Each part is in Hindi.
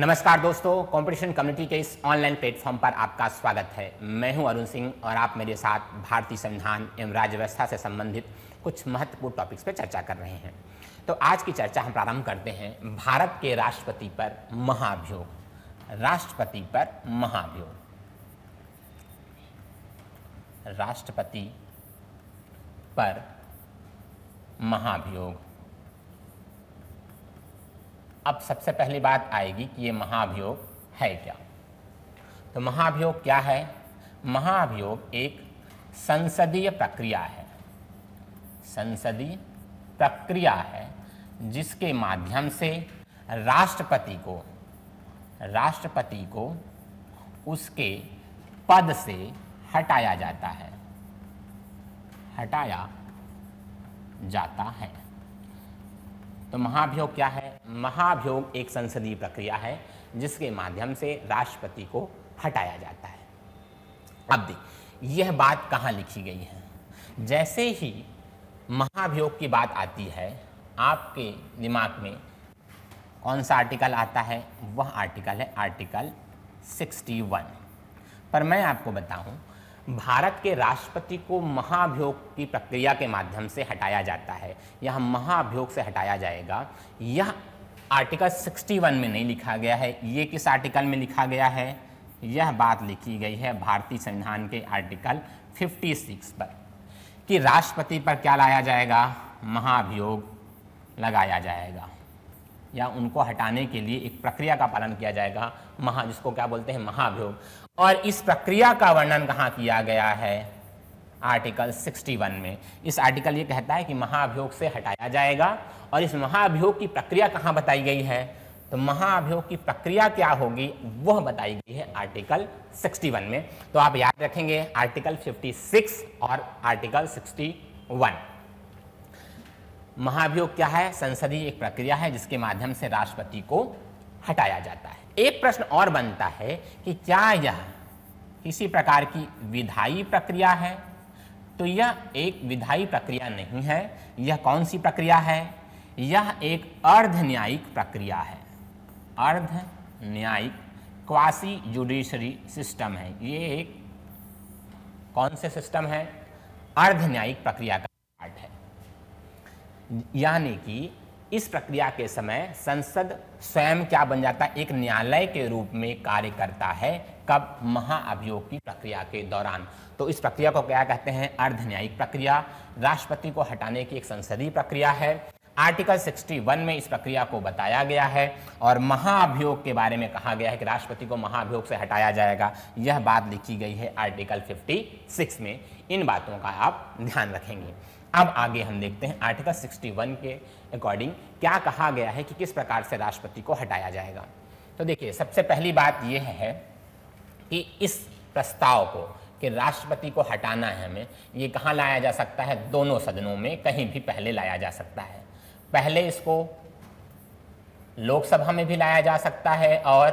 नमस्कार दोस्तों कंपटीशन कम्युनिटी के इस ऑनलाइन प्लेटफॉर्म पर आपका स्वागत है मैं हूं अरुण सिंह और आप मेरे साथ भारतीय संविधान एवं राज्य व्यवस्था से संबंधित कुछ महत्वपूर्ण टॉपिक्स पर चर्चा कर रहे हैं तो आज की चर्चा हम प्रारंभ करते हैं भारत के राष्ट्रपति पर महाभियोग राष्ट्रपति पर महाभियोग राष्ट्रपति पर महाभियोग अब सबसे पहली बात आएगी कि ये महाभियोग है क्या तो महाभियोग क्या है महाभियोग एक संसदीय प्रक्रिया है संसदीय प्रक्रिया है जिसके माध्यम से राष्ट्रपति को राष्ट्रपति को उसके पद से हटाया जाता है हटाया जाता है तो महाभियोग क्या है महाभियोग एक संसदीय प्रक्रिया है जिसके माध्यम से राष्ट्रपति को हटाया जाता है अब देख यह बात कहाँ लिखी गई है जैसे ही महाभियोग की बात आती है आपके दिमाग में कौन सा आर्टिकल आता है वह आर्टिकल है आर्टिकल 61 पर मैं आपको बताऊं भारत के राष्ट्रपति को महाभियोग की प्रक्रिया के माध्यम से हटाया जाता है यह महाभियोग से हटाया जाएगा यह आर्टिकल 61 में नहीं लिखा गया है ये किस आर्टिकल में लिखा गया है यह बात लिखी गई है भारतीय संविधान के आर्टिकल 56 पर कि राष्ट्रपति पर क्या लाया जाएगा महाभियोग लगाया जाएगा या उनको हटाने के लिए एक प्रक्रिया का पालन किया जाएगा महा जिसको क्या बोलते हैं महाभियोग और इस प्रक्रिया का वर्णन कहाँ किया गया है आर्टिकल 61 में इस आर्टिकल ये कहता है कि महाअभियोग से हटाया जाएगा और इस महाअभियोग की प्रक्रिया कहाँ बताई गई है तो महाअभियोग की प्रक्रिया क्या होगी वह बताई गई है आर्टिकल 61 में तो आप याद रखेंगे आर्टिकल 56 और आर्टिकल 61 महाभियोग क्या है संसदीय एक प्रक्रिया है जिसके माध्यम से राष्ट्रपति को हटाया जाता है एक प्रश्न और बनता है कि क्या यह इसी प्रकार की विधायी प्रक्रिया है तो यह एक विधायी प्रक्रिया नहीं है यह कौन सी प्रक्रिया है यह एक अर्ध न्यायिक प्रक्रिया है अर्ध न्यायिक क्वासी जुडिशरी सिस्टम है ये एक कौन से सिस्टम है अर्ध न्यायिक प्रक्रिया का पार्ट है यानी कि इस प्रक्रिया के समय संसद स्वयं क्या बन जाता है एक न्यायालय के रूप में कार्य करता है कब महाअभियोग की प्रक्रिया के दौरान तो इस प्रक्रिया को क्या कहते हैं अर्धन्यायिक प्रक्रिया राष्ट्रपति को हटाने की एक संसदीय प्रक्रिया है आर्टिकल 61 में इस प्रक्रिया को बताया गया है और महाअभियोग के बारे में कहा गया है कि राष्ट्रपति को महाअभियोग से हटाया जाएगा यह बात लिखी गई है आर्टिकल 56 में इन बातों का आप ध्यान रखेंगे अब आगे हम देखते हैं आर्टिकल 61 के अकॉर्डिंग क्या कहा गया है कि किस प्रकार से राष्ट्रपति को हटाया जाएगा तो देखिए सबसे पहली बात यह है कि इस प्रस्ताव को कि राष्ट्रपति को हटाना है हमें ये कहाँ लाया जा सकता है दोनों सदनों में कहीं भी पहले लाया जा सकता है पहले इसको लोकसभा में भी लाया जा सकता है और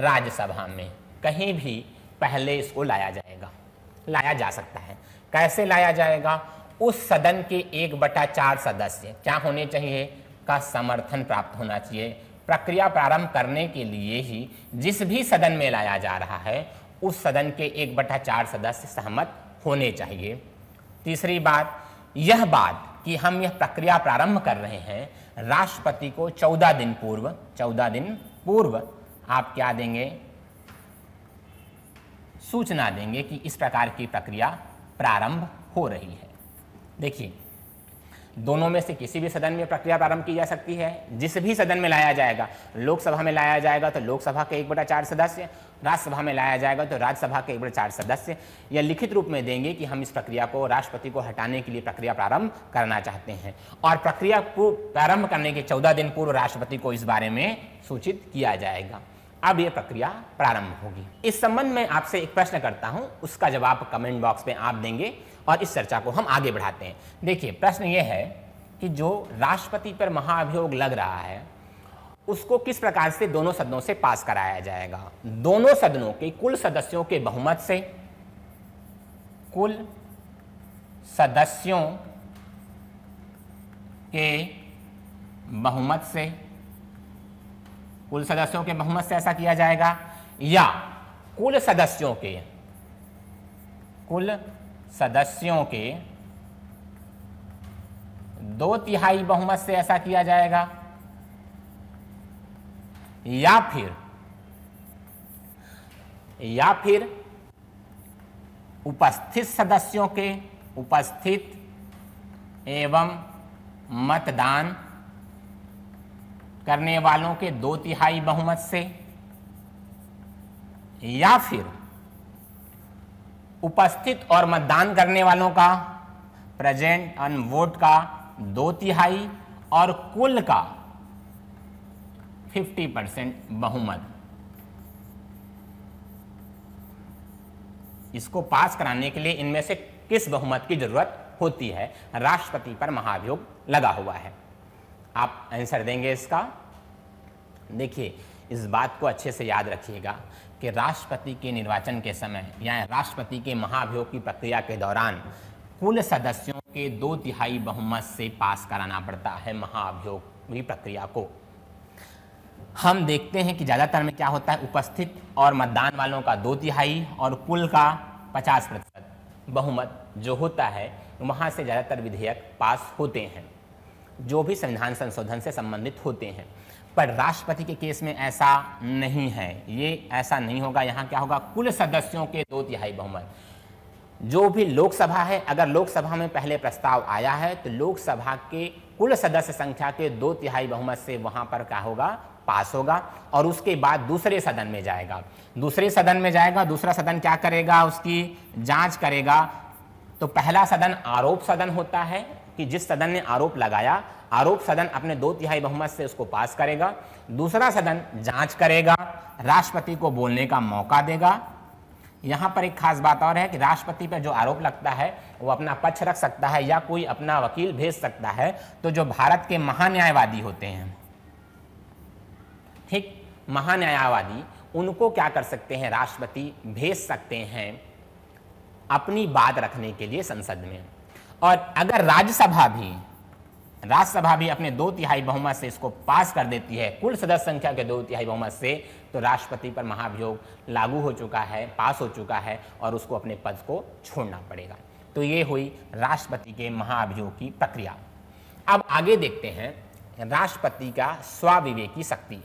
राज्यसभा में कहीं भी पहले इसको लाया जाएगा लाया जा सकता है कैसे लाया जाएगा उस सदन के एक बटा चार सदस्य क्या होने चाहिए का समर्थन प्राप्त होना चाहिए प्रक्रिया प्रारंभ करने के लिए ही जिस भी सदन में लाया जा रहा है उस सदन के एक बटा चार सदस्य सहमत होने चाहिए तीसरी बात यह बात कि हम यह प्रक्रिया प्रारंभ कर रहे हैं राष्ट्रपति को चौदह दिन पूर्व चौदह दिन पूर्व आप क्या देंगे सूचना देंगे कि इस प्रकार की प्रक्रिया प्रारंभ हो रही है देखिए दोनों में से किसी भी सदन में प्रक्रिया प्रारंभ की जा सकती है जिस भी सदन में लाया जाएगा लोकसभा में लाया जाएगा तो लोकसभा के एक बटा चार सदस्य राज्यसभा में लाया जाएगा तो राज्यसभा के एक बटा चार सदस्य या लिखित रूप में देंगे कि हम इस प्रक्रिया को राष्ट्रपति को हटाने के लिए प्रक्रिया प्रारंभ करना चाहते हैं और प्रक्रिया को प्रारंभ करने के चौदह दिन पूर्व राष्ट्रपति को इस बारे में सूचित किया जाएगा अब यह प्रक्रिया प्रारंभ होगी इस संबंध में आपसे एक प्रश्न करता हूं उसका जवाब कमेंट बॉक्स में आप देंगे और इस चर्चा को हम आगे बढ़ाते हैं देखिए प्रश्न ये है कि जो राष्ट्रपति पर महाअभियोग लग रहा है उसको किस प्रकार से दोनों सदनों से पास कराया जाएगा दोनों सदनों के कुल सदस्यों के बहुमत से कुल सदस्यों के बहुमत से कुल सदस्यों के बहुमत से ऐसा किया जाएगा या कुल सदस्यों के कुल सदस्यों के दो तिहाई बहुमत से ऐसा किया जाएगा या फिर या फिर उपस्थित सदस्यों के उपस्थित एवं मतदान करने वालों के दो तिहाई बहुमत से या फिर उपस्थित और मतदान करने वालों का प्रेजेंट ऑन वोट का दो तिहाई और कुल का 50 परसेंट बहुमत इसको पास कराने के लिए इनमें से किस बहुमत की जरूरत होती है राष्ट्रपति पर महाभियोग लगा हुआ है आप आंसर देंगे इसका देखिए इस बात को अच्छे से याद रखिएगा कि राष्ट्रपति के निर्वाचन के समय या राष्ट्रपति के महाभियोग की प्रक्रिया के दौरान कुल सदस्यों के दो तिहाई बहुमत से पास कराना पड़ता है महाभियोग की प्रक्रिया को हम देखते हैं कि ज़्यादातर में क्या होता है उपस्थित और मतदान वालों का दो तिहाई और कुल का पचास प्रतिशत बहुमत जो होता है वहाँ से ज़्यादातर विधेयक पास होते हैं जो भी संविधान संशोधन से संबंधित होते हैं पर राष्ट्रपति के केस में ऐसा नहीं है ये ऐसा नहीं होगा यहाँ क्या होगा कुल सदस्यों के दो तिहाई बहुमत जो भी लोकसभा है अगर लोकसभा में पहले प्रस्ताव आया है तो लोकसभा के कुल सदस्य संख्या के दो तिहाई बहुमत से वहां पर क्या होगा पास होगा और उसके बाद दूसरे सदन में जाएगा दूसरे सदन में जाएगा दूसरा सदन क्या करेगा उसकी जांच करेगा तो पहला सदन आरोप सदन होता है कि जिस सदन ने आरोप लगाया आरोप सदन अपने दो तिहाई बहुमत से उसको पास करेगा दूसरा सदन जांच करेगा राष्ट्रपति को बोलने का मौका देगा यहाँ पर एक खास बात और है कि राष्ट्रपति पर जो आरोप लगता है वो अपना पक्ष रख सकता है या कोई अपना वकील भेज सकता है तो जो भारत के महान्यायवादी होते हैं ठीक महान्यायवादी उनको क्या कर सकते हैं राष्ट्रपति भेज सकते हैं अपनी बात रखने के लिए संसद में और अगर राज्यसभा भी राज्यसभा भी अपने दो तिहाई बहुमत से इसको पास कर देती है कुल सदस्य संख्या के दो तिहाई बहुमत से तो राष्ट्रपति पर महाभियोग लागू हो चुका है पास हो चुका है और उसको अपने पद को छोड़ना पड़ेगा तो ये हुई राष्ट्रपति के महाभियोग की प्रक्रिया अब आगे देखते हैं राष्ट्रपति का स्वाविवेकी शक्ति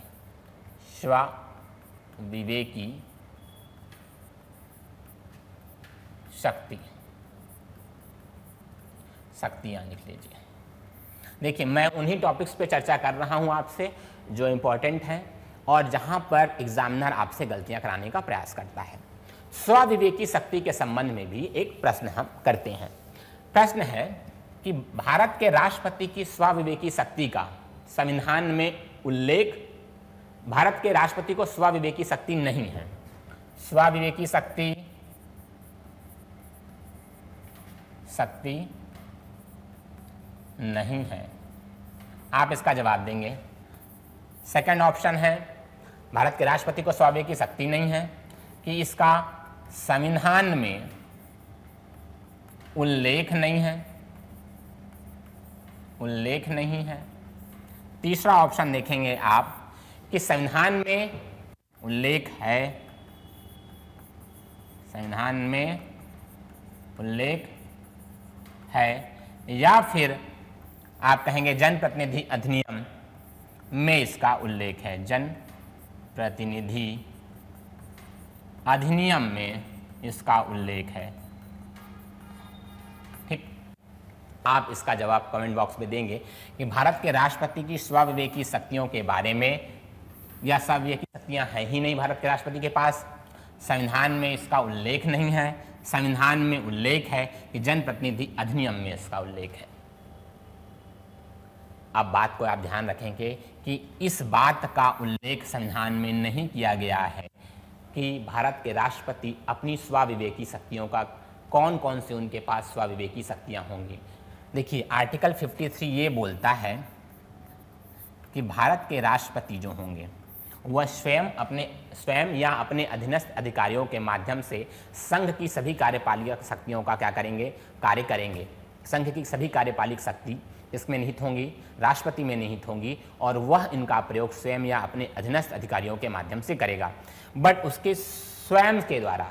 स्वाविवेकी शक्ति शक्तियां लिख लीजिए देखिए मैं उन्हीं टॉपिक्स पे चर्चा कर रहा हूँ आपसे जो इम्पोर्टेंट हैं और जहाँ पर एग्जामिनर आपसे गलतियाँ कराने का प्रयास करता है स्वविवेकी शक्ति के संबंध में भी एक प्रश्न हम करते हैं प्रश्न है कि भारत के राष्ट्रपति की स्वविवेकी शक्ति का संविधान में उल्लेख भारत के राष्ट्रपति को स्वविवेकी शक्ति नहीं है स्वविवेकी शक्ति शक्ति नहीं है आप इसका जवाब देंगे सेकंड ऑप्शन है भारत के राष्ट्रपति को सौवे की शक्ति नहीं है कि इसका संविधान में उल्लेख नहीं है उल्लेख नहीं है तीसरा ऑप्शन देखेंगे आप कि संविधान में उल्लेख है संविधान में उल्लेख है या फिर आप कहेंगे जनप्रतिनिधि अधिनियम में इसका उल्लेख है जन प्रतिनिधि अधिनियम में इसका उल्लेख है ठीक आप इसका जवाब कमेंट बॉक्स में देंगे कि भारत के राष्ट्रपति की स्वविवेकी शक्तियों के बारे में या स्वविवेकी शक्तियां हैं ही नहीं भारत के राष्ट्रपति के पास संविधान में इसका उल्लेख नहीं है संविधान में उल्लेख है कि जनप्रतिनिधि अधिनियम में इसका उल्लेख है अब बात को आप ध्यान रखेंगे कि इस बात का उल्लेख संविधान में नहीं किया गया है कि भारत के राष्ट्रपति अपनी स्वाविवेकी शक्तियों का कौन कौन से उनके पास स्वाविवेकी शक्तियाँ होंगी देखिए आर्टिकल 53 ये बोलता है कि भारत के राष्ट्रपति जो होंगे वह स्वयं अपने स्वयं या अपने अधीनस्थ अधिकारियों के माध्यम से संघ की सभी कार्यपालिक शक्तियों का क्या करेंगे कार्य करेंगे संघ की सभी कार्यपालिक शक्ति इसमें निहित होंगी राष्ट्रपति में निहित होंगी और वह इनका प्रयोग स्वयं या अपने अधीनस्थ अधिकारियों के माध्यम से करेगा बट उसके स्वयं के द्वारा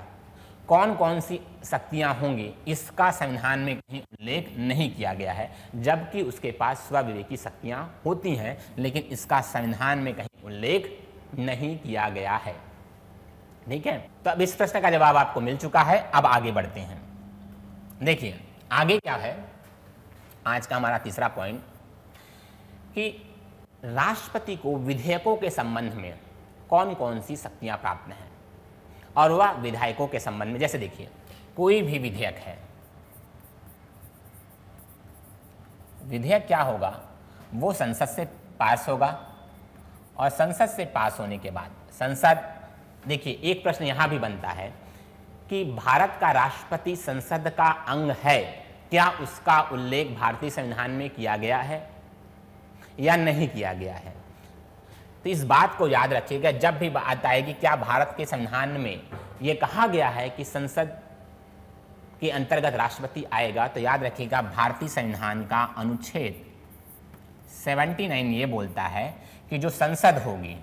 कौन कौन सी शक्तियां होंगी इसका संविधान में कहीं उल्लेख नहीं किया गया है जबकि उसके पास स्वविवेकी शक्तियां होती हैं लेकिन इसका संविधान में कहीं उल्लेख नहीं किया गया है ठीक है तो अब इस प्रश्न का जवाब आपको मिल चुका है अब आगे बढ़ते हैं देखिए आगे क्या है आज का हमारा तीसरा पॉइंट कि राष्ट्रपति को विधेयकों के संबंध में कौन कौन सी शक्तियाँ प्राप्त हैं और वह विधायकों के संबंध में जैसे देखिए कोई भी विधेयक है विधेयक क्या होगा वो संसद से पास होगा और संसद से पास होने के बाद संसद देखिए एक प्रश्न यहाँ भी बनता है कि भारत का राष्ट्रपति संसद का अंग है क्या उसका उल्लेख भारतीय संविधान में किया गया है या नहीं किया गया है तो इस बात को याद रखिएगा जब भी बात आएगी क्या भारत के संविधान में यह कहा गया है कि संसद के अंतर्गत राष्ट्रपति आएगा तो याद रखिएगा भारतीय संविधान का अनुच्छेद 79 ये बोलता है कि जो संसद होगी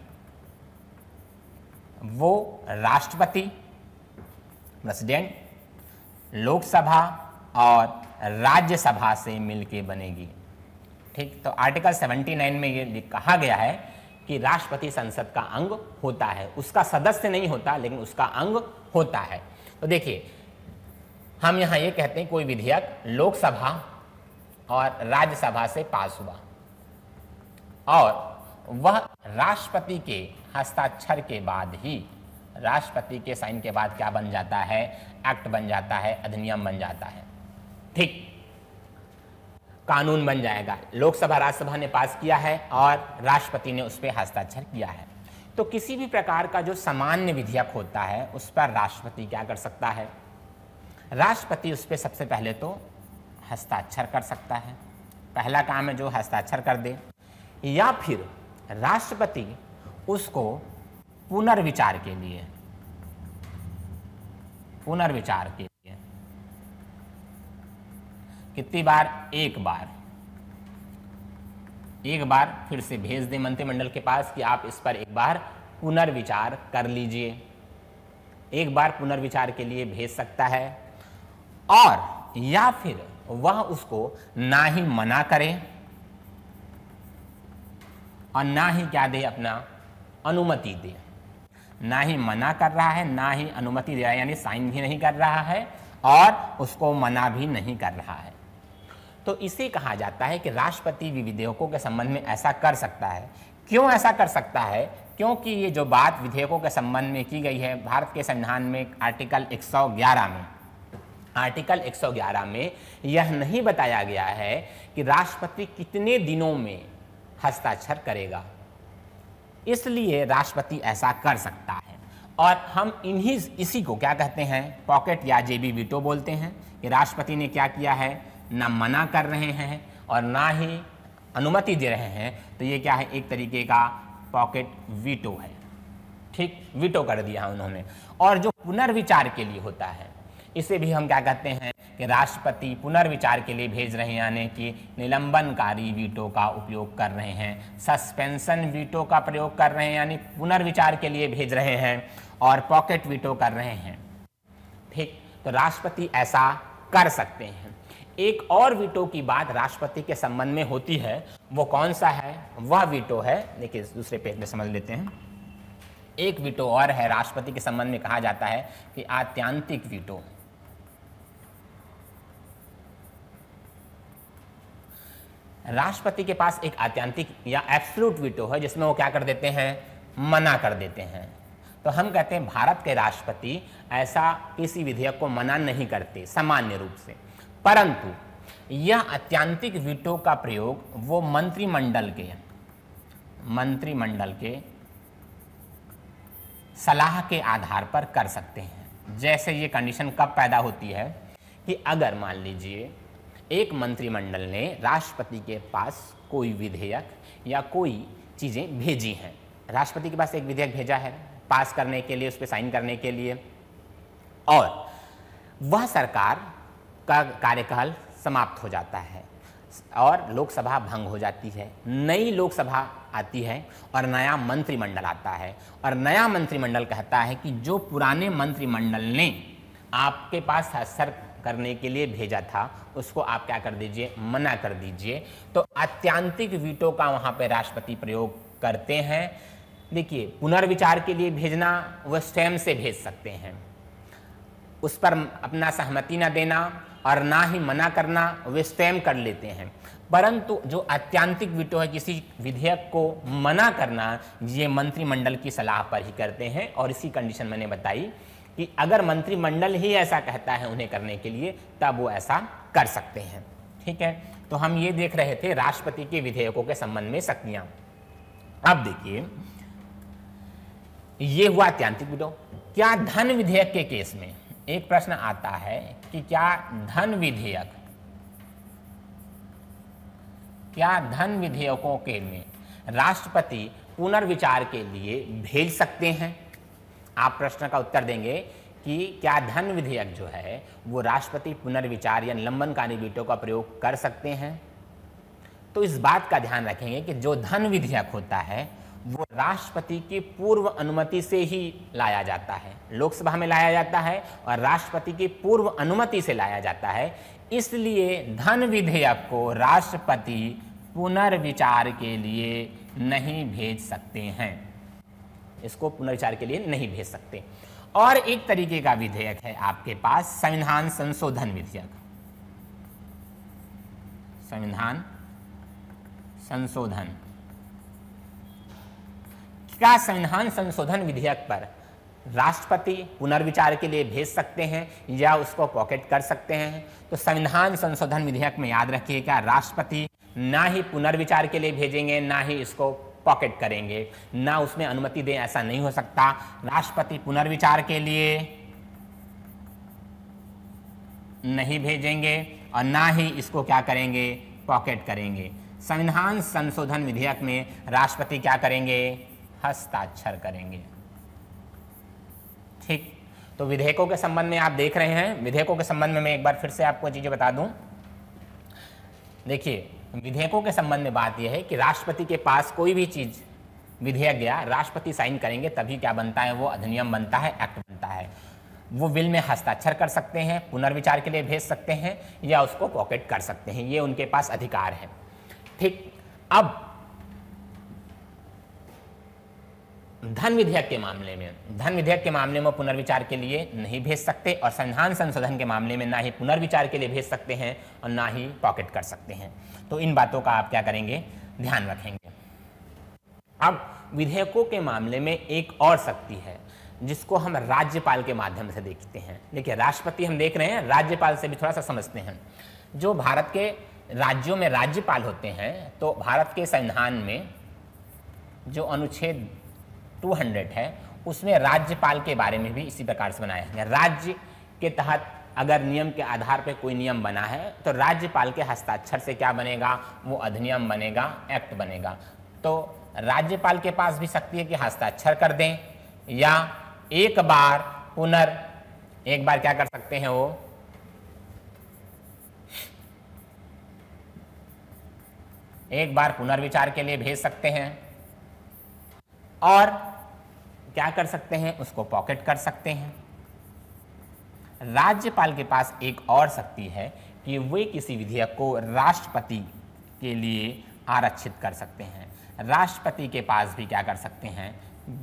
वो राष्ट्रपति प्रेसिडेंट लोकसभा और राज्यसभा से मिलकर बनेगी ठीक तो आर्टिकल 79 में ये कहा गया है कि राष्ट्रपति संसद का अंग होता है उसका सदस्य नहीं होता लेकिन उसका अंग होता है तो देखिए हम यहां ये कहते हैं कोई विधेयक लोकसभा और राज्यसभा से पास हुआ और वह राष्ट्रपति के हस्ताक्षर के बाद ही राष्ट्रपति के साइन के बाद क्या बन जाता है एक्ट बन जाता है अधिनियम बन जाता है ठीक कानून बन जाएगा लोकसभा राज्यसभा ने पास किया है और राष्ट्रपति ने उस पर हस्ताक्षर किया है तो किसी भी प्रकार का जो सामान्य विधेयक होता है उस पर राष्ट्रपति क्या कर सकता है राष्ट्रपति उस पर सबसे पहले तो हस्ताक्षर कर सकता है पहला काम है जो हस्ताक्षर कर दे या फिर राष्ट्रपति उसको पुनर्विचार के लिए पुनर्विचार के कितनी बार एक बार एक बार फिर से भेज दें मंत्रिमंडल के पास कि आप इस पर एक बार पुनर्विचार कर लीजिए एक बार पुनर्विचार के लिए भेज सकता है और या फिर वह उसको ना ही मना करे और ना ही क्या दे अपना अनुमति दे ना ही मना कर रहा है ना ही अनुमति दे रहा है यानी साइन भी नहीं कर रहा है और उसको मना भी नहीं कर रहा है तो इसे कहा जाता है कि राष्ट्रपति विधेयकों के संबंध में ऐसा कर सकता है क्यों ऐसा कर सकता है क्योंकि ये जो बात विधेयकों के संबंध में की गई है भारत के संविधान में आर्टिकल 111 में आर्टिकल 111 में यह नहीं बताया गया है कि राष्ट्रपति कितने दिनों में हस्ताक्षर करेगा इसलिए राष्ट्रपति ऐसा कर सकता है और हम इन्हीं इसी को क्या कहते हैं पॉकेट या जेबी वीटो बोलते हैं कि राष्ट्रपति ने क्या किया है ना मना कर रहे हैं और ना ही अनुमति दे रहे हैं तो ये क्या है एक तरीके का पॉकेट वीटो है ठीक वीटो कर दिया उन्होंने और जो पुनर्विचार के लिए होता है इसे भी हम क्या कहते हैं कि राष्ट्रपति पुनर्विचार के लिए भेज रहे हैं यानी कि निलंबनकारी वीटो का उपयोग कर रहे हैं सस्पेंशन वीटो का प्रयोग कर रहे हैं यानी पुनर्विचार के लिए भेज रहे हैं और पॉकेट वीटो कर रहे हैं ठीक तो राष्ट्रपति ऐसा कर सकते हैं एक और वीटो की बात राष्ट्रपति के संबंध में होती है वो कौन सा है वह वीटो है देखिए दूसरे पेज में समझ लेते हैं एक वीटो और है राष्ट्रपति के संबंध में कहा जाता है कि आत्यांतिक वीटो राष्ट्रपति के पास एक आत्यांतिक या एब्सलूट वीटो है जिसमें वो क्या कर देते हैं मना कर देते हैं तो हम कहते हैं भारत के राष्ट्रपति ऐसा किसी विधेयक को मना नहीं करते सामान्य रूप से परंतु यह अत्यंतिक वीटो का प्रयोग वो मंत्रिमंडल के मंत्रिमंडल के सलाह के आधार पर कर सकते हैं जैसे ये कंडीशन कब पैदा होती है कि अगर मान लीजिए एक मंत्रिमंडल ने राष्ट्रपति के पास कोई विधेयक या कोई चीज़ें भेजी हैं राष्ट्रपति के पास एक विधेयक भेजा है पास करने के लिए उस पर साइन करने के लिए और वह सरकार का कार्यकाल समाप्त हो जाता है और लोकसभा भंग हो जाती है नई लोकसभा आती है और नया मंत्रिमंडल आता है और नया मंत्रिमंडल कहता है कि जो पुराने मंत्रिमंडल ने आपके पास हस्तर करने के लिए भेजा था उसको आप क्या कर दीजिए मना कर दीजिए तो आत्यांतिक वीटो का वहाँ पर राष्ट्रपति प्रयोग करते हैं देखिए पुनर्विचार के लिए भेजना वह स्वयं से भेज सकते हैं उस पर अपना सहमति न देना और ना ही मना करना वे स्वयं कर लेते हैं परंतु जो आत्यांतिक विटो है किसी विधेयक को मना करना ये मंत्रिमंडल की सलाह पर ही करते हैं और इसी कंडीशन मैंने बताई कि अगर मंत्रिमंडल ही ऐसा कहता है उन्हें करने के लिए तब वो ऐसा कर सकते हैं ठीक है तो हम ये देख रहे थे राष्ट्रपति के विधेयकों के संबंध में शक्तियां अब देखिए ये हुआ आत्यांतिक विटो क्या धन विधेयक के केस में एक प्रश्न आता है कि क्या धन विधेयक क्या धन विधेयकों के में राष्ट्रपति पुनर्विचार के लिए भेज सकते हैं आप प्रश्न का उत्तर देंगे कि क्या धन विधेयक जो है वो राष्ट्रपति पुनर्विचार या लंबनकारी बीटों का प्रयोग कर सकते हैं तो इस बात का ध्यान रखेंगे कि जो धन विधेयक होता है वो राष्ट्रपति की पूर्व अनुमति से ही लाया जाता है लोकसभा में लाया जाता है और राष्ट्रपति की पूर्व अनुमति से लाया जाता है इसलिए धन विधेयक को राष्ट्रपति पुनर्विचार के लिए नहीं भेज सकते हैं इसको पुनर्विचार के लिए नहीं भेज सकते और एक तरीके का विधेयक है आपके पास संविधान संशोधन विधेयक संविधान संशोधन तीसरा संविधान संशोधन विधेयक पर राष्ट्रपति पुनर्विचार के लिए भेज सकते हैं या उसको पॉकेट कर सकते हैं तो संविधान संशोधन विधेयक में याद रखिएगा राष्ट्रपति ना ही पुनर्विचार के लिए भेजेंगे ना ही इसको पॉकेट करेंगे ना उसमें अनुमति दें ऐसा नहीं हो सकता राष्ट्रपति पुनर्विचार के लिए नहीं भेजेंगे और ना ही इसको क्या करेंगे पॉकेट करेंगे संविधान संशोधन विधेयक में राष्ट्रपति क्या करेंगे हस्ताक्षर करेंगे ठीक तो विधेयकों के संबंध में आप देख रहे हैं विधेयकों के संबंध में मैं एक बार फिर से आपको चीज़ें बता दूं देखिए विधेयकों के संबंध में बात यह है कि राष्ट्रपति के पास कोई भी चीज़ विधेयक गया राष्ट्रपति साइन करेंगे तभी क्या बनता है वो अधिनियम बनता है एक्ट बनता है वो विल में हस्ताक्षर कर सकते हैं पुनर्विचार के लिए भेज सकते हैं या उसको पॉकेट कर सकते हैं ये उनके पास अधिकार है ठीक अब धन विधेयक के मामले में धन विधेयक के मामले में पुनर्विचार के लिए नहीं भेज सकते और संविधान संशोधन के मामले में ना ही पुनर्विचार के लिए भेज सकते हैं और ना ही पॉकेट कर सकते हैं तो इन बातों का आप क्या करेंगे ध्यान रखेंगे अब विधेयकों के मामले में एक और शक्ति है जिसको हम राज्यपाल के माध्यम से देखते हैं देखिए राष्ट्रपति हम देख रहे हैं राज्यपाल से भी थोड़ा सा समझते हैं जो भारत के राज्यों में राज्यपाल होते हैं तो भारत के संविधान में जो अनुच्छेद 200 है उसमें राज्यपाल के बारे में भी इसी प्रकार से बनाया है राज्य के तहत अगर नियम के आधार पर कोई नियम बना है तो राज्यपाल के हस्ताक्षर से क्या बनेगा वो अधिनियम बनेगा एक्ट बनेगा तो राज्यपाल के पास भी शक्ति है कि हस्ताक्षर कर दें या एक बार पुनर् एक बार क्या कर सकते हैं वो एक बार पुनर्विचार के लिए भेज सकते हैं और क्या कर सकते हैं उसको पॉकेट कर सकते हैं राज्यपाल के पास एक और शक्ति है कि वे किसी विधेयक को राष्ट्रपति के लिए आरक्षित कर सकते हैं राष्ट्रपति के पास भी क्या कर सकते हैं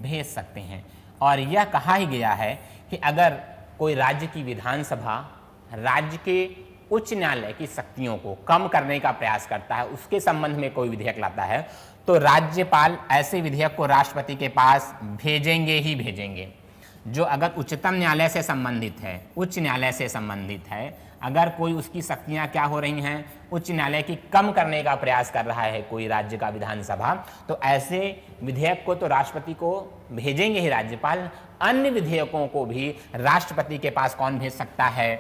भेज सकते हैं और यह कहा ही गया है कि अगर कोई राज्य की विधानसभा राज्य के उच्च न्यायालय की शक्तियों को कम करने का प्रयास करता है उसके संबंध में कोई विधेयक लाता है तो राज्यपाल ऐसे विधेयक को राष्ट्रपति के पास भेजेंगे ही भेजेंगे जो अगर उच्चतम न्यायालय से संबंधित है उच्च न्यायालय से संबंधित है अगर कोई उसकी शक्तियां क्या हो रही हैं उच्च न्यायालय की कम करने का प्रयास कर रहा है कोई राज्य का विधानसभा तो ऐसे विधेयक को तो राष्ट्रपति को भेजेंगे ही राज्यपाल अन्य विधेयकों को भी राष्ट्रपति के पास कौन भेज सकता है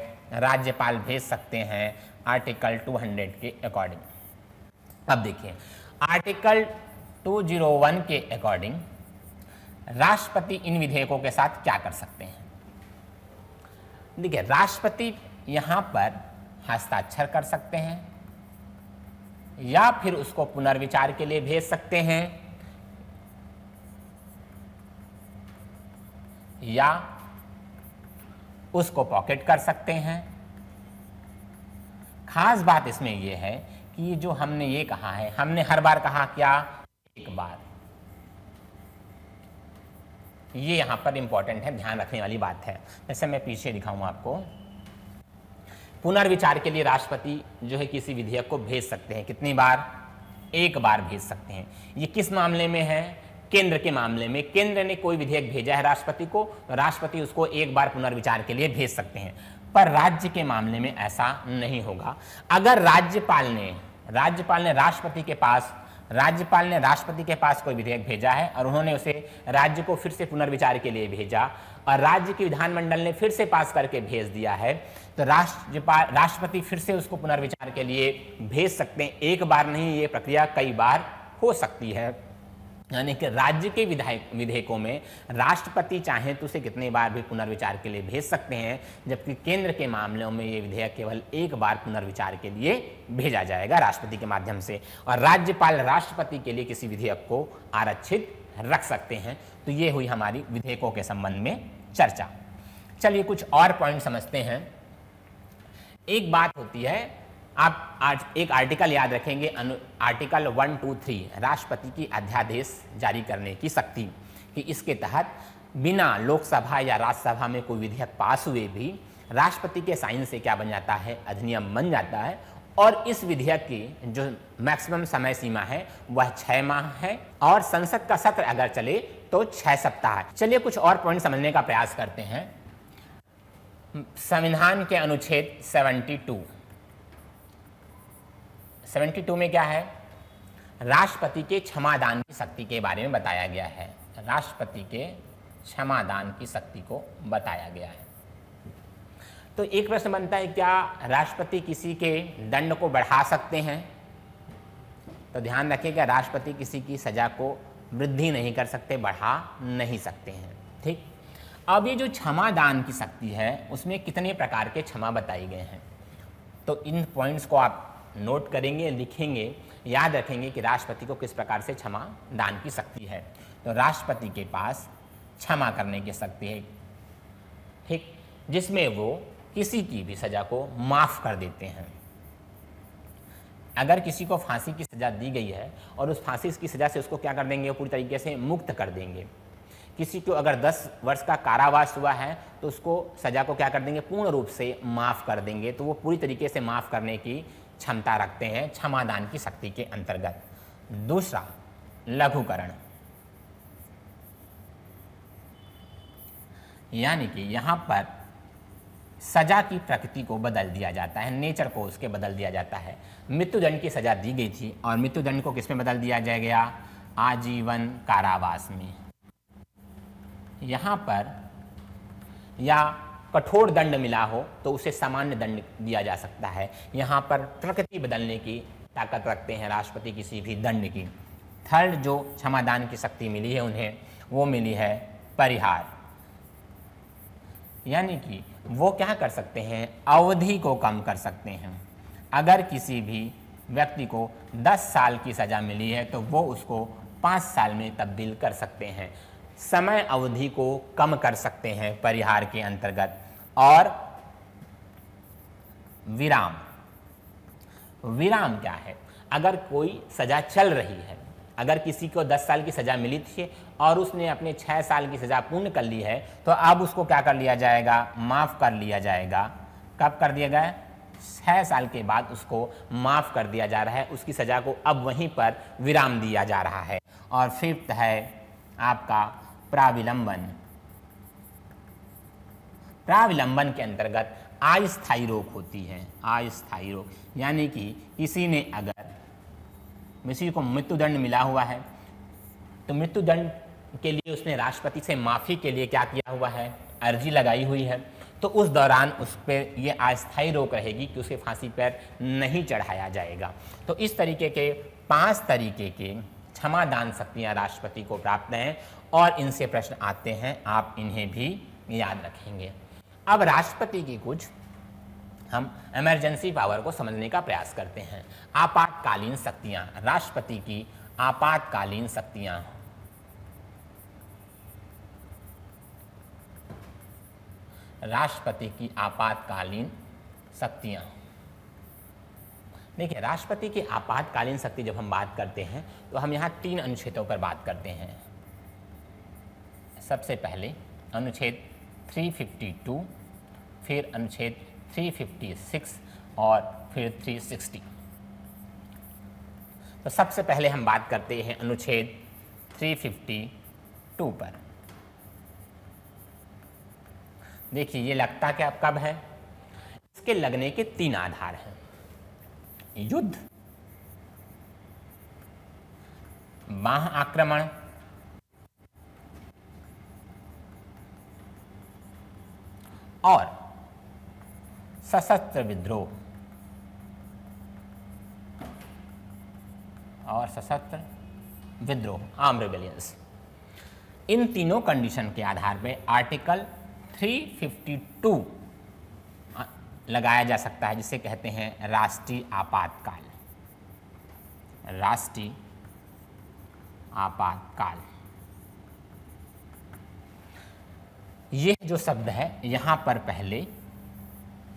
राज्यपाल भेज सकते हैं आर्टिकल 200 के अकॉर्डिंग अब देखिए आर्टिकल 201 के अकॉर्डिंग राष्ट्रपति इन विधेयकों के साथ क्या कर सकते हैं देखिए राष्ट्रपति यहां पर हस्ताक्षर कर सकते हैं या फिर उसको पुनर्विचार के लिए भेज सकते हैं या उसको पॉकेट कर सकते हैं खास बात इसमें यह है ये जो हमने ये कहा है हमने हर बार कहा क्या एक बार ये यहां पर इंपॉर्टेंट है ध्यान रखने वाली बात है जैसे मैं पीछे दिखाऊं आपको पुनर्विचार के लिए राष्ट्रपति जो है किसी विधेयक को भेज सकते हैं कितनी बार एक बार भेज सकते हैं ये किस मामले में है केंद्र के मामले में केंद्र ने कोई विधेयक भेजा है राष्ट्रपति को तो राष्ट्रपति उसको एक बार पुनर्विचार के लिए भेज सकते हैं पर राज्य के मामले में ऐसा नहीं होगा अगर राज्यपाल ने राज्यपाल ने राष्ट्रपति के पास राज्यपाल ने राष्ट्रपति के पास कोई विधेयक भेजा है और उन्होंने उसे राज्य को फिर से पुनर्विचार के लिए भेजा और राज्य की विधानमंडल ने फिर से पास करके भेज दिया है तो राष्ट्रपाल राष्ट्रपति फिर से उसको पुनर्विचार के लिए भेज सकते हैं एक बार नहीं ये प्रक्रिया कई बार हो सकती है यानी कि राज्य के विधायक विधेयकों में राष्ट्रपति चाहें तो उसे कितने बार भी पुनर्विचार के लिए भेज सकते हैं जबकि केंद्र के मामलों में ये विधेयक केवल एक बार पुनर्विचार के लिए भेजा जाएगा राष्ट्रपति के माध्यम से और राज्यपाल राष्ट्रपति के लिए किसी विधेयक को आरक्षित रख सकते हैं तो ये हुई हमारी विधेयकों के संबंध में चर्चा चलिए कुछ और पॉइंट समझते हैं एक बात होती है आप आज एक आर्टिकल याद रखेंगे अनु, आर्टिकल वन टू थ्री राष्ट्रपति की अध्यादेश जारी करने की शक्ति कि इसके तहत बिना लोकसभा या राज्यसभा में कोई विधेयक पास हुए भी राष्ट्रपति के साइन से क्या बन जाता है अधिनियम बन जाता है और इस विधेयक की जो मैक्सिमम समय सीमा है वह छः माह है और संसद का सत्र अगर चले तो छः सप्ताह चलिए कुछ और पॉइंट समझने का प्रयास करते हैं संविधान के अनुच्छेद 72 सेवेंटी टू में क्या है राष्ट्रपति के क्षमादान की शक्ति के बारे में बताया गया है राष्ट्रपति के क्षमादान की शक्ति को बताया गया है तो एक प्रश्न बनता है क्या राष्ट्रपति किसी के दंड को बढ़ा सकते हैं तो ध्यान कि राष्ट्रपति किसी की सजा को वृद्धि नहीं कर सकते बढ़ा नहीं सकते हैं ठीक अब ये जो क्षमा दान की शक्ति है उसमें कितने प्रकार के क्षमा बताए गए हैं तो इन पॉइंट्स को आप नोट करेंगे लिखेंगे याद रखेंगे कि राष्ट्रपति को किस प्रकार से क्षमा दान की शक्ति है तो राष्ट्रपति के पास क्षमा करने की शक्ति है ठीक जिसमें वो किसी की भी सज़ा को माफ़ कर देते हैं अगर किसी को फांसी की सज़ा दी गई है और उस फांसी की सज़ा से उसको क्या कर देंगे पूरी तरीके से मुक्त कर देंगे किसी को अगर 10 वर्ष का कारावास हुआ है तो उसको सज़ा को क्या कर देंगे पूर्ण रूप से माफ़ कर देंगे तो वो पूरी तरीके से माफ़ करने की क्षमता रखते हैं क्षमादान की शक्ति के अंतर्गत दूसरा लघुकरण यानी कि यहाँ पर सजा की प्रकृति को बदल दिया जाता है नेचर को उसके बदल दिया जाता है मृत्युदंड की सजा दी गई थी और मृत्युदंड को किस में बदल दिया जाए गया आजीवन कारावास में यहाँ पर या कठोर दंड मिला हो तो उसे सामान्य दंड दिया जा सकता है यहाँ पर प्रकृति बदलने की ताकत रखते हैं राष्ट्रपति किसी भी दंड की थर्ड जो क्षमादान की शक्ति मिली है उन्हें वो मिली है परिहार यानी कि वो क्या कर सकते हैं अवधि को कम कर सकते हैं अगर किसी भी व्यक्ति को 10 साल की सज़ा मिली है तो वो उसको पाँच साल में तब्दील कर सकते हैं समय अवधि को कम कर सकते हैं परिहार के अंतर्गत और विराम विराम क्या है अगर कोई सजा चल रही है अगर किसी को 10 साल की सज़ा मिली थी और उसने अपने 6 साल की सज़ा पूर्ण कर ली है तो अब उसको क्या कर लिया जाएगा माफ़ कर लिया जाएगा कब कर दिया गया छः साल के बाद उसको माफ़ कर दिया जा रहा है उसकी सज़ा को अब वहीं पर विराम दिया जा रहा है और फिफ्थ है आपका प्राविलंबन प्राविलंबन के अंतर्गत अस्थायी रोग होती है अस्थायी रोग यानी कि किसी ने अगर किसी को मृत्युदंड मिला हुआ है तो मृत्युदंड के लिए उसने राष्ट्रपति से माफ़ी के लिए क्या किया हुआ है अर्जी लगाई हुई है तो उस दौरान उस पर यह अस्थायी रोक रहेगी कि उसे फांसी पर नहीं चढ़ाया जाएगा तो इस तरीके के पांच तरीके के क्षमादान शक्तियाँ राष्ट्रपति को प्राप्त हैं और इनसे प्रश्न आते हैं आप इन्हें भी याद रखेंगे अब राष्ट्रपति की कुछ हम इमरजेंसी पावर को समझने का प्रयास करते हैं आपातकालीन शक्तियां राष्ट्रपति की आपातकालीन शक्तियां राष्ट्रपति की आपातकालीन शक्तियां देखिए राष्ट्रपति की आपातकालीन शक्ति जब हम बात करते हैं तो हम यहाँ तीन अनुच्छेदों पर बात करते हैं सबसे पहले अनुच्छेद 352, फिर अनुच्छेद 356 और फिर 360। तो सबसे पहले हम बात करते हैं अनुच्छेद 352 पर देखिए ये लगता क्या कब है इसके लगने के तीन आधार हैं युद्ध बाह आक्रमण और सशस्त्र विद्रोह और सशस्त्र विद्रोह आम रिवेलियंस इन तीनों कंडीशन के आधार पर आर्टिकल 352 लगाया जा सकता है जिसे कहते हैं राष्ट्रीय आपातकाल राष्ट्रीय आपातकाल ये जो शब्द है यहाँ पर पहले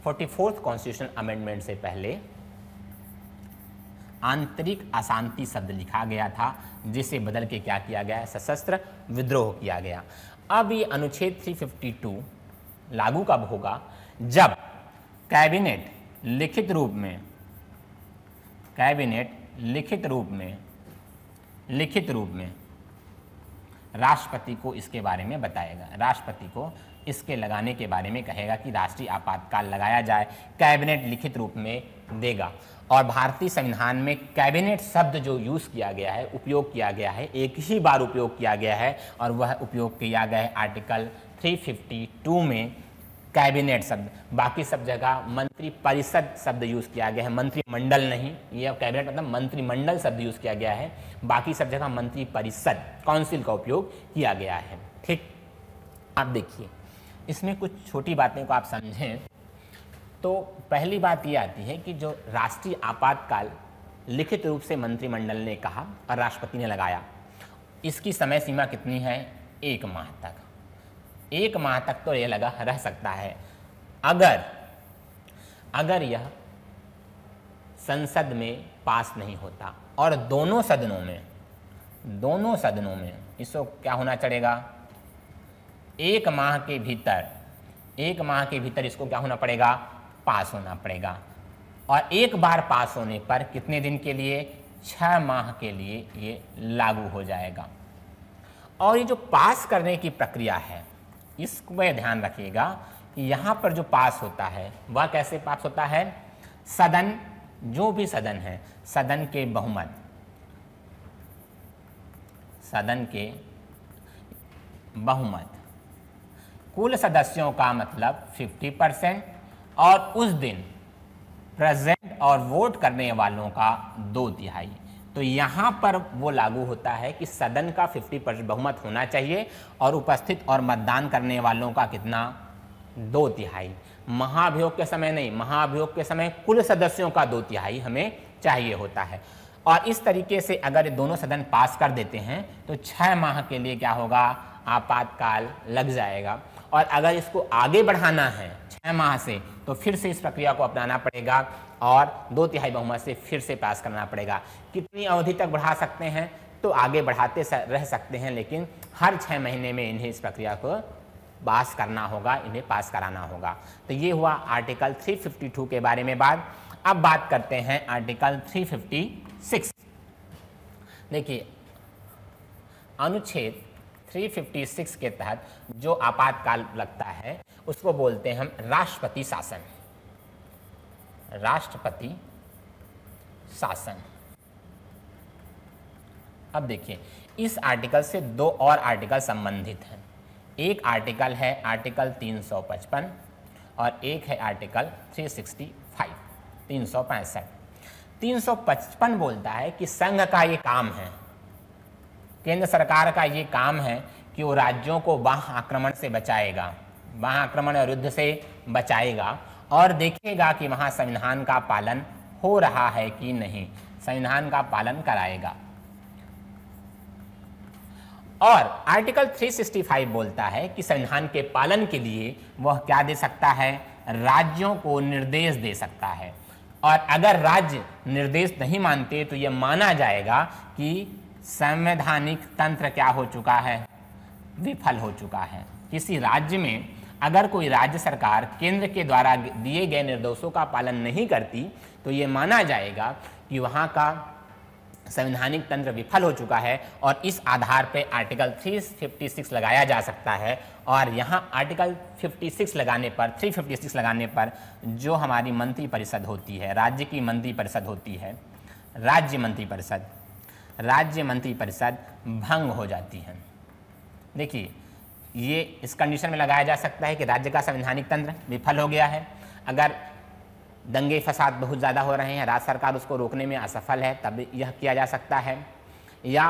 फोर्टी फोर्थ कॉन्स्टिट्यूशन अमेंडमेंट से पहले आंतरिक अशांति शब्द लिखा गया था जिसे बदल के क्या किया गया सशस्त्र विद्रोह किया गया अब ये अनुच्छेद 352 लागू कब होगा जब कैबिनेट लिखित रूप में कैबिनेट लिखित रूप में लिखित रूप में राष्ट्रपति को इसके बारे में बताएगा राष्ट्रपति को इसके लगाने के बारे में कहेगा कि राष्ट्रीय आपातकाल लगाया जाए कैबिनेट लिखित रूप में देगा और भारतीय संविधान में कैबिनेट शब्द जो यूज़ किया गया है उपयोग किया गया है एक ही बार उपयोग किया गया है और वह उपयोग किया गया है आर्टिकल 352 में कैबिनेट शब्द बाकी सब जगह मंत्रिपरिषद शब्द यूज़ किया गया है मंत्रिमंडल नहीं यह कैबिनेट मतलब मंत्रिमंडल शब्द यूज़ किया गया है बाकी सब जगह मंत्रिपरिषद काउंसिल का उपयोग किया गया है ठीक आप देखिए इसमें कुछ छोटी बातें को आप समझें तो पहली बात ये आती है कि जो राष्ट्रीय आपातकाल लिखित रूप से मंत्रिमंडल ने कहा और राष्ट्रपति ने लगाया इसकी समय सीमा कितनी है एक माह तक एक माह तक तो यह लगा रह सकता है अगर अगर यह संसद में पास नहीं होता और दोनों सदनों में दोनों सदनों में इसको क्या होना चढ़ेगा एक माह के भीतर एक माह के भीतर इसको क्या होना पड़ेगा पास होना पड़ेगा और एक बार पास होने पर कितने दिन के लिए छः माह के लिए ये लागू हो जाएगा और ये जो पास करने की प्रक्रिया है यह ध्यान रखिएगा कि यहाँ पर जो पास होता है वह कैसे पास होता है सदन जो भी सदन है सदन के बहुमत सदन के बहुमत कुल सदस्यों का मतलब 50 परसेंट और उस दिन प्रेजेंट और वोट करने वालों का दो तिहाई तो यहाँ पर वो लागू होता है कि सदन का 50 परसेंट बहुमत होना चाहिए और उपस्थित और मतदान करने वालों का कितना दो तिहाई महाभियोग के समय नहीं महाभियोग के समय कुल सदस्यों का दो तिहाई हमें चाहिए होता है और इस तरीके से अगर दोनों सदन पास कर देते हैं तो छः माह के लिए क्या होगा आपातकाल लग जाएगा और अगर इसको आगे बढ़ाना है छः माह से तो फिर से इस प्रक्रिया को अपनाना पड़ेगा और दो तिहाई बहुमत से फिर से पास करना पड़ेगा कितनी अवधि तक बढ़ा सकते हैं तो आगे बढ़ाते रह सकते हैं लेकिन हर छः महीने में इन्हें इस प्रक्रिया को पास करना होगा इन्हें पास कराना होगा तो ये हुआ आर्टिकल 352 के बारे में बात अब बात करते हैं आर्टिकल 356 देखिए अनुच्छेद 356 के तहत जो आपातकाल लगता है उसको बोलते हैं हम राष्ट्रपति शासन राष्ट्रपति शासन अब देखिए इस आर्टिकल से दो और आर्टिकल संबंधित हैं एक आर्टिकल है आर्टिकल 355 और एक है आर्टिकल 365 365 बोलता है कि संघ का ये काम है केंद्र सरकार का ये काम है कि वो राज्यों को बाह आक्रमण से बचाएगा बाह आक्रमण और युद्ध से बचाएगा और देखेगा कि वहाँ संविधान का पालन हो रहा है कि नहीं संविधान का पालन कराएगा और आर्टिकल 365 बोलता है कि संविधान के पालन के लिए वह क्या दे सकता है राज्यों को निर्देश दे सकता है और अगर राज्य निर्देश नहीं मानते तो यह माना जाएगा कि संवैधानिक तंत्र क्या हो चुका है विफल हो चुका है किसी राज्य में अगर कोई राज्य सरकार केंद्र के द्वारा दिए गए निर्देशों का पालन नहीं करती तो ये माना जाएगा कि वहाँ का संवैधानिक तंत्र विफल हो चुका है और इस आधार पर आर्टिकल 356 लगाया जा सकता है और यहाँ आर्टिकल 56 लगाने पर 356 लगाने पर जो हमारी मंत्री परिषद होती है राज्य की मंत्री परिषद होती है राज्य मंत्री परिषद राज्य मंत्री परिषद भंग हो जाती है देखिए ये इस कंडीशन में लगाया जा सकता है कि राज्य का संवैधानिक तंत्र विफल हो गया है अगर दंगे फसाद बहुत ज़्यादा हो रहे हैं राज्य सरकार उसको रोकने में असफल है तब यह किया जा सकता है या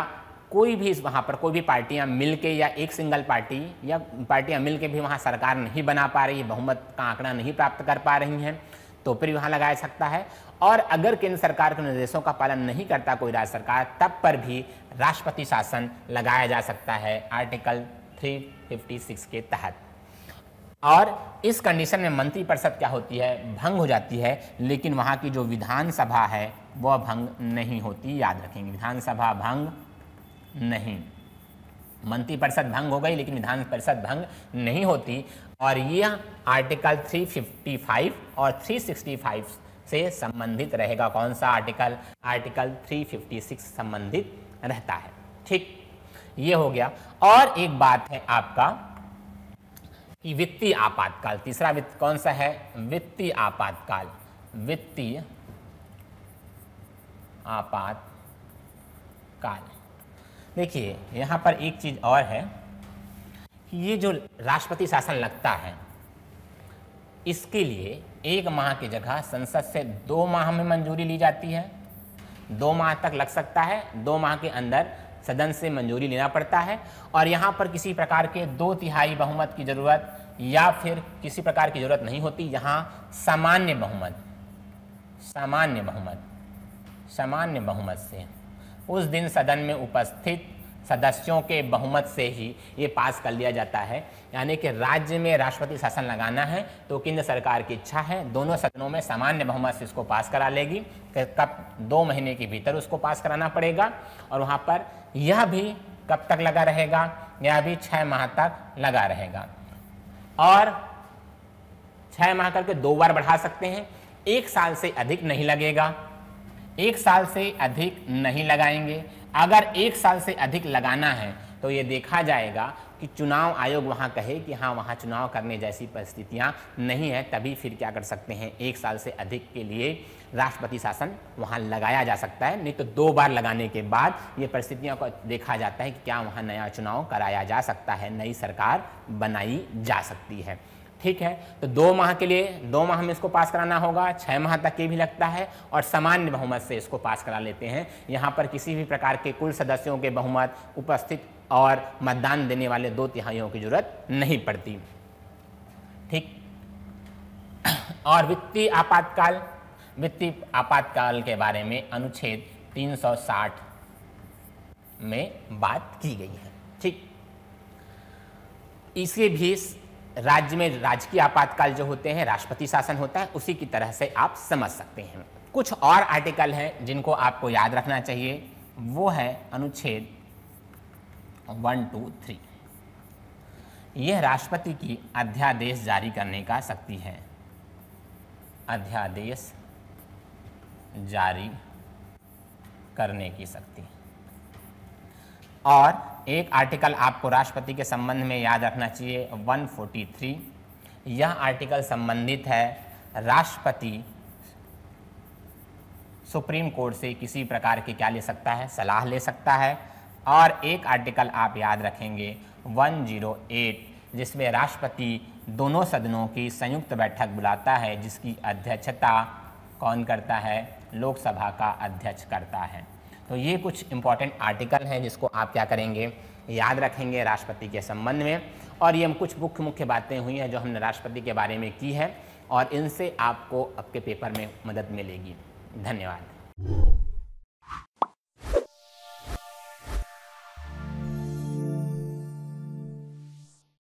कोई भी वहाँ पर कोई भी पार्टियाँ मिल के या एक सिंगल पार्टी या पार्टियाँ मिल के भी वहाँ सरकार नहीं बना पा रही बहुमत का आंकड़ा नहीं प्राप्त कर पा रही हैं तो फिर वहाँ लगाया सकता है और अगर केंद्र सरकार के निर्देशों का पालन नहीं करता कोई राज्य सरकार तब पर भी राष्ट्रपति शासन लगाया जा सकता है आर्टिकल 356 के तहत और इस कंडीशन में मंत्रिपरिषद क्या होती है भंग हो जाती है लेकिन वहाँ की जो विधानसभा है वह भंग नहीं होती याद रखेंगे विधानसभा भंग नहीं मंत्रिपरिषद भंग हो गई लेकिन विधान परिषद भंग नहीं होती और यह आर्टिकल 355 और 365 से संबंधित रहेगा कौन सा आर्टिकल आर्टिकल 356 संबंधित रहता है ठीक ये हो गया और एक बात है आपका कि वित्तीय आपातकाल तीसरा वित्त कौन सा है वित्तीय आपातकाल वित्तीय आपातकाल देखिए यहाँ पर एक चीज़ और है कि ये जो राष्ट्रपति शासन लगता है इसके लिए एक माह की जगह संसद से दो माह में मंजूरी ली जाती है दो माह तक लग सकता है दो माह के अंदर सदन से मंजूरी लेना पड़ता है और यहाँ पर किसी प्रकार के दो तिहाई बहुमत की ज़रूरत या फिर किसी प्रकार की ज़रूरत नहीं होती यहाँ सामान्य बहुमत सामान्य बहुमत सामान्य बहुमत से उस दिन सदन में उपस्थित सदस्यों के बहुमत से ही ये पास कर लिया जाता है यानी कि राज्य में राष्ट्रपति शासन लगाना है तो केंद्र सरकार की इच्छा है दोनों सदनों में सामान्य बहुमत से इसको पास करा लेगी कब दो महीने के भीतर उसको पास कराना पड़ेगा और वहाँ पर यह भी कब तक लगा रहेगा यह भी छः माह तक लगा रहेगा और छः माह करके दो बार बढ़ा सकते हैं एक साल से अधिक नहीं लगेगा एक साल से अधिक नहीं लगाएंगे अगर एक साल से अधिक लगाना है तो ये देखा जाएगा कि चुनाव आयोग वहाँ कहे कि हाँ वहाँ चुनाव करने जैसी परिस्थितियाँ नहीं है तभी फिर क्या कर सकते हैं एक साल से अधिक के लिए राष्ट्रपति शासन वहाँ लगाया जा सकता है नहीं तो दो बार लगाने के बाद ये परिस्थितियों को देखा जाता है कि क्या वहाँ नया चुनाव कराया जा सकता है नई सरकार बनाई जा सकती है ठीक है तो दो माह के लिए दो माह में इसको पास कराना होगा छः माह तक ये भी लगता है और सामान्य बहुमत से इसको पास करा लेते हैं यहाँ पर किसी भी प्रकार के कुल सदस्यों के बहुमत उपस्थित और मतदान देने वाले दो तिहाइयों की जरूरत नहीं पड़ती ठीक और वित्तीय आपातकाल वित्तीय आपातकाल के बारे में अनुच्छेद 360 में बात की गई है ठीक इसके भी राज्य में राजकीय आपातकाल जो होते हैं राष्ट्रपति शासन होता है उसी की तरह से आप समझ सकते हैं कुछ और आर्टिकल हैं जिनको आपको याद रखना चाहिए वो है अनुच्छेद वन टू थ्री यह राष्ट्रपति की अध्यादेश जारी करने का शक्ति है अध्यादेश जारी करने की शक्ति और एक आर्टिकल आपको राष्ट्रपति के संबंध में याद रखना चाहिए 143 यह आर्टिकल संबंधित है राष्ट्रपति सुप्रीम कोर्ट से किसी प्रकार की क्या ले सकता है सलाह ले सकता है और एक आर्टिकल आप याद रखेंगे 108 जिसमें राष्ट्रपति दोनों सदनों की संयुक्त बैठक बुलाता है जिसकी अध्यक्षता कौन करता है लोकसभा का अध्यक्ष करता है तो ये कुछ इंपॉर्टेंट आर्टिकल हैं जिसको आप क्या करेंगे याद रखेंगे राष्ट्रपति के संबंध में और ये हम कुछ मुख्य मुख्य बातें हुई हैं जो हमने राष्ट्रपति के बारे में की है और इनसे आपको आपके पेपर में मदद मिलेगी धन्यवाद